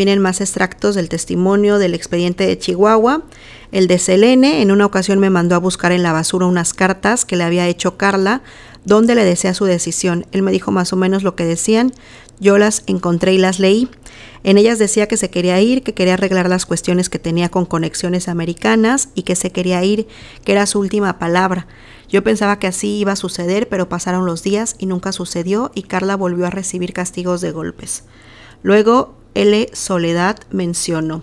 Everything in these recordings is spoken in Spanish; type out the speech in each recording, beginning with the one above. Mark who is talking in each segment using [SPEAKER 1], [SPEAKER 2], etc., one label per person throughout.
[SPEAKER 1] Vienen más extractos del testimonio del expediente de Chihuahua, el de Selene. En una ocasión me mandó a buscar en la basura unas cartas que le había hecho Carla, donde le decía su decisión. Él me dijo más o menos lo que decían. Yo las encontré y las leí. En ellas decía que se quería ir, que quería arreglar las cuestiones que tenía con conexiones americanas y que se quería ir, que era su última palabra. Yo pensaba que así iba a suceder, pero pasaron los días y nunca sucedió y Carla volvió a recibir castigos de golpes. Luego L. Soledad mencionó.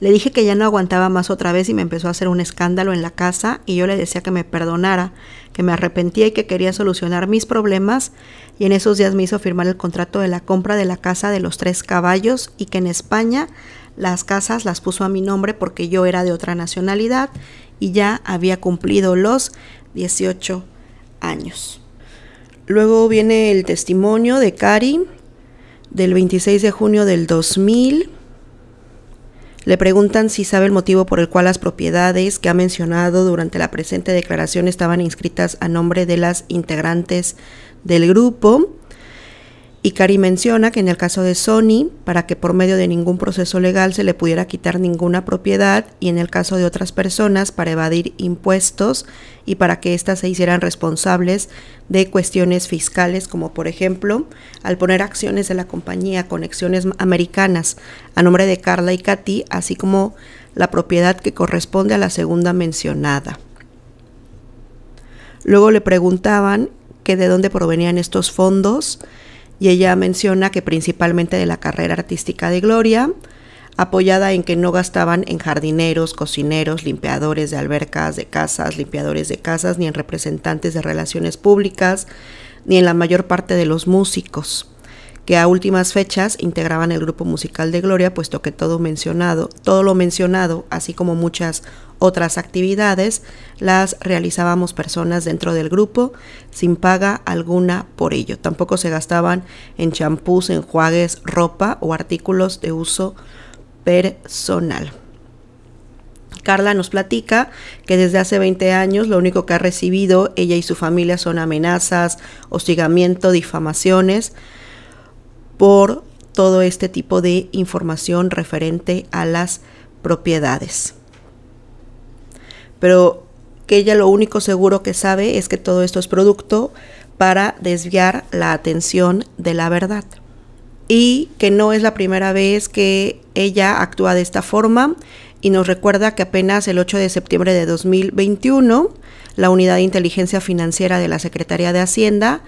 [SPEAKER 1] Le dije que ya no aguantaba más otra vez y me empezó a hacer un escándalo en la casa y yo le decía que me perdonara, que me arrepentía y que quería solucionar mis problemas y en esos días me hizo firmar el contrato de la compra de la casa de los tres caballos y que en España las casas las puso a mi nombre porque yo era de otra nacionalidad y ya había cumplido los 18 años. Luego viene el testimonio de Cari, del 26 de junio del 2000. Le preguntan si sabe el motivo por el cual las propiedades que ha mencionado durante la presente declaración estaban inscritas a nombre de las integrantes del grupo. Y Cari menciona que en el caso de Sony, para que por medio de ningún proceso legal se le pudiera quitar ninguna propiedad y en el caso de otras personas para evadir impuestos y para que éstas se hicieran responsables de cuestiones fiscales, como por ejemplo al poner acciones de la compañía Conexiones Americanas a nombre de Carla y Katy, así como la propiedad que corresponde a la segunda mencionada. Luego le preguntaban que de dónde provenían estos fondos y ella menciona que principalmente de la carrera artística de Gloria, apoyada en que no gastaban en jardineros, cocineros, limpiadores de albercas, de casas, limpiadores de casas, ni en representantes de relaciones públicas, ni en la mayor parte de los músicos que a últimas fechas integraban el grupo musical de Gloria, puesto que todo mencionado, todo lo mencionado, así como muchas otras actividades, las realizábamos personas dentro del grupo sin paga alguna por ello. Tampoco se gastaban en champús, enjuagues, ropa o artículos de uso personal. Carla nos platica que desde hace 20 años lo único que ha recibido ella y su familia son amenazas, hostigamiento, difamaciones, por todo este tipo de información referente a las propiedades. Pero que ella lo único seguro que sabe es que todo esto es producto para desviar la atención de la verdad. Y que no es la primera vez que ella actúa de esta forma y nos recuerda que apenas el 8 de septiembre de 2021 la Unidad de Inteligencia Financiera de la Secretaría de Hacienda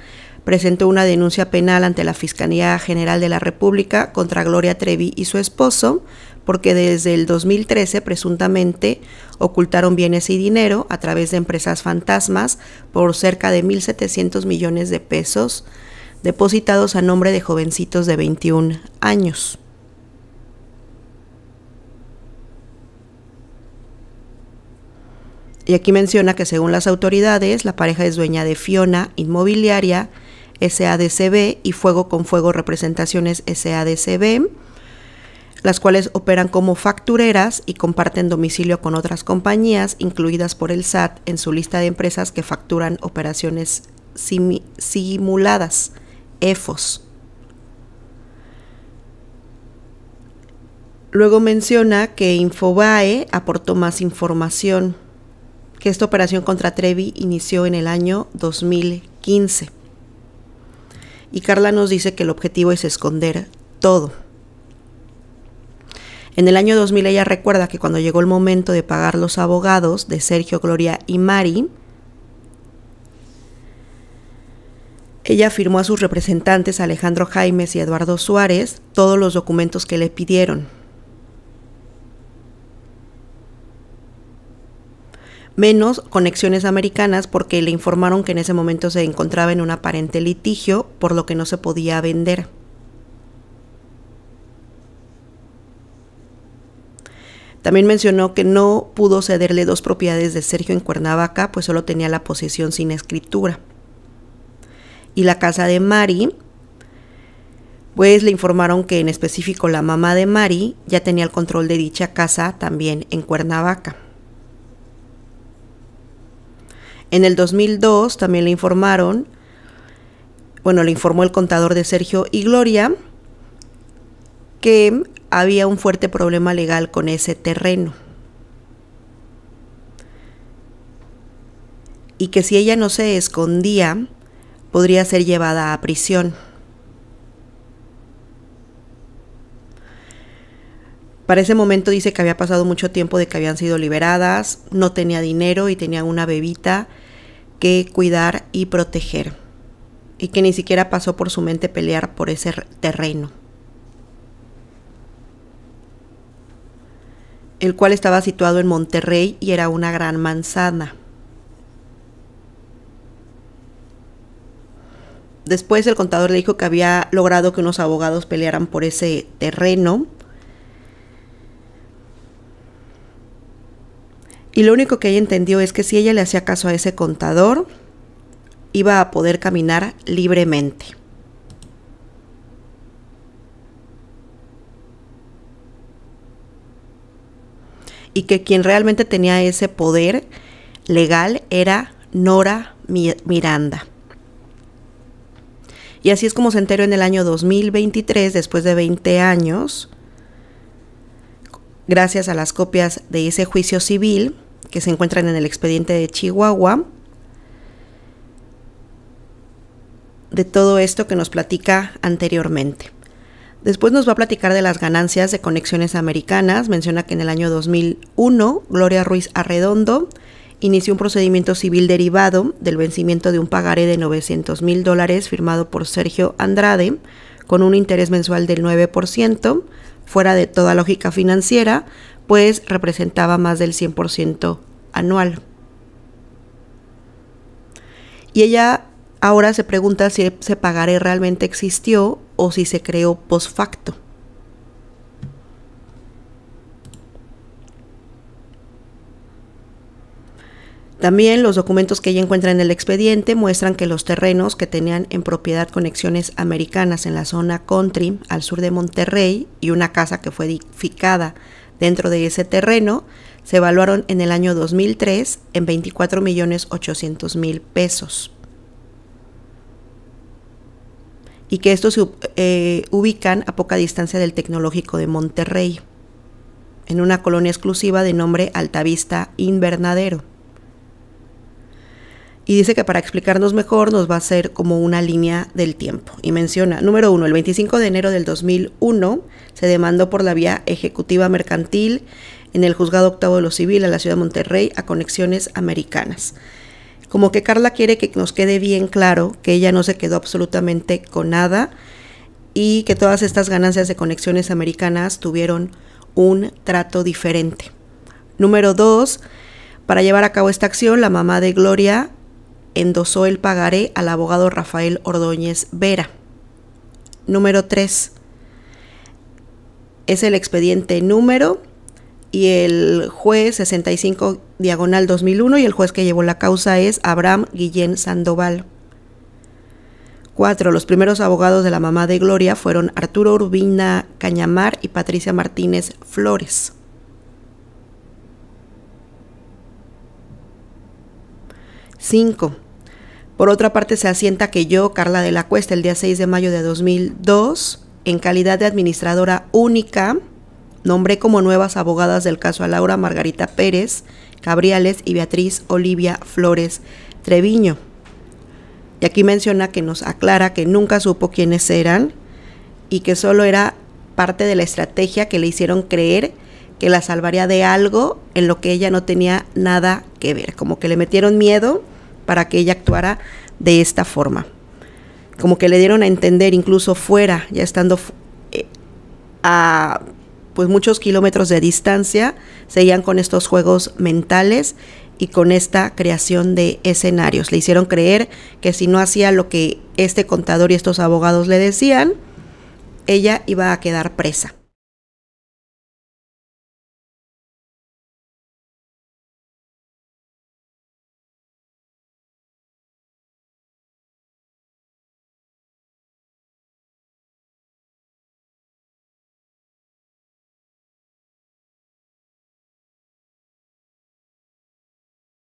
[SPEAKER 1] presentó una denuncia penal ante la Fiscalía General de la República contra Gloria Trevi y su esposo porque desde el 2013 presuntamente ocultaron bienes y dinero a través de empresas fantasmas por cerca de 1.700 millones de pesos depositados a nombre de jovencitos de 21 años. Y aquí menciona que según las autoridades, la pareja es dueña de Fiona Inmobiliaria, SADCB y Fuego con Fuego Representaciones SADCB, las cuales operan como factureras y comparten domicilio con otras compañías incluidas por el SAT en su lista de empresas que facturan operaciones simuladas, EFOS. Luego menciona que Infobae aportó más información, que esta operación contra Trevi inició en el año 2015. Y Carla nos dice que el objetivo es esconder todo. En el año 2000 ella recuerda que cuando llegó el momento de pagar los abogados de Sergio, Gloria y Mari, ella firmó a sus representantes Alejandro Jaimes y Eduardo Suárez todos los documentos que le pidieron. menos conexiones americanas porque le informaron que en ese momento se encontraba en un aparente litigio, por lo que no se podía vender. También mencionó que no pudo cederle dos propiedades de Sergio en Cuernavaca, pues solo tenía la posesión sin escritura. Y la casa de Mari, pues le informaron que en específico la mamá de Mari ya tenía el control de dicha casa también en Cuernavaca. En el 2002 también le informaron, bueno, le informó el contador de Sergio y Gloria que había un fuerte problema legal con ese terreno. Y que si ella no se escondía, podría ser llevada a prisión. Para ese momento dice que había pasado mucho tiempo de que habían sido liberadas, no tenía dinero y tenía una bebita que cuidar y proteger, y que ni siquiera pasó por su mente pelear por ese terreno, el cual estaba situado en Monterrey y era una gran manzana. Después el contador le dijo que había logrado que unos abogados pelearan por ese terreno Y lo único que ella entendió es que si ella le hacía caso a ese contador, iba a poder caminar libremente. Y que quien realmente tenía ese poder legal era Nora Miranda. Y así es como se enteró en el año 2023, después de 20 años, gracias a las copias de ese juicio civil que se encuentran en el expediente de Chihuahua, de todo esto que nos platica anteriormente. Después nos va a platicar de las ganancias de Conexiones Americanas. Menciona que en el año 2001, Gloria Ruiz Arredondo inició un procedimiento civil derivado del vencimiento de un pagaré de 900 mil dólares firmado por Sergio Andrade con un interés mensual del 9%, fuera de toda lógica financiera, pues representaba más del 100% anual. Y ella ahora se pregunta si ese pagaré realmente existió o si se creó post facto. También los documentos que ella encuentra en el expediente muestran que los terrenos que tenían en propiedad conexiones americanas en la zona country al sur de Monterrey y una casa que fue edificada dentro de ese terreno se evaluaron en el año 2003 en 24 millones 800 mil pesos. Y que estos se eh, ubican a poca distancia del tecnológico de Monterrey, en una colonia exclusiva de nombre Altavista Invernadero. Y dice que para explicarnos mejor nos va a hacer como una línea del tiempo. Y menciona, número uno, el 25 de enero del 2001 se demandó por la vía ejecutiva mercantil en el juzgado octavo de lo civil a la ciudad de Monterrey a conexiones americanas. Como que Carla quiere que nos quede bien claro que ella no se quedó absolutamente con nada y que todas estas ganancias de conexiones americanas tuvieron un trato diferente. Número dos, para llevar a cabo esta acción, la mamá de Gloria endosó el pagaré al abogado Rafael Ordóñez Vera. Número 3. Es el expediente número y el juez 65 diagonal 2001 y el juez que llevó la causa es Abraham Guillén Sandoval. 4. Los primeros abogados de la mamá de Gloria fueron Arturo Urbina Cañamar y Patricia Martínez Flores. 5. Por otra parte, se asienta que yo, Carla de la Cuesta, el día 6 de mayo de 2002, en calidad de administradora única, nombré como nuevas abogadas del caso a Laura Margarita Pérez Cabriales y Beatriz Olivia Flores Treviño. Y aquí menciona que nos aclara que nunca supo quiénes eran y que solo era parte de la estrategia que le hicieron creer que la salvaría de algo en lo que ella no tenía nada que ver, como que le metieron miedo para que ella actuara de esta forma. Como que le dieron a entender incluso fuera, ya estando eh, a pues muchos kilómetros de distancia, seguían con estos juegos mentales y con esta creación de escenarios. Le hicieron creer que si no hacía lo que este contador y estos abogados le decían, ella iba a quedar presa.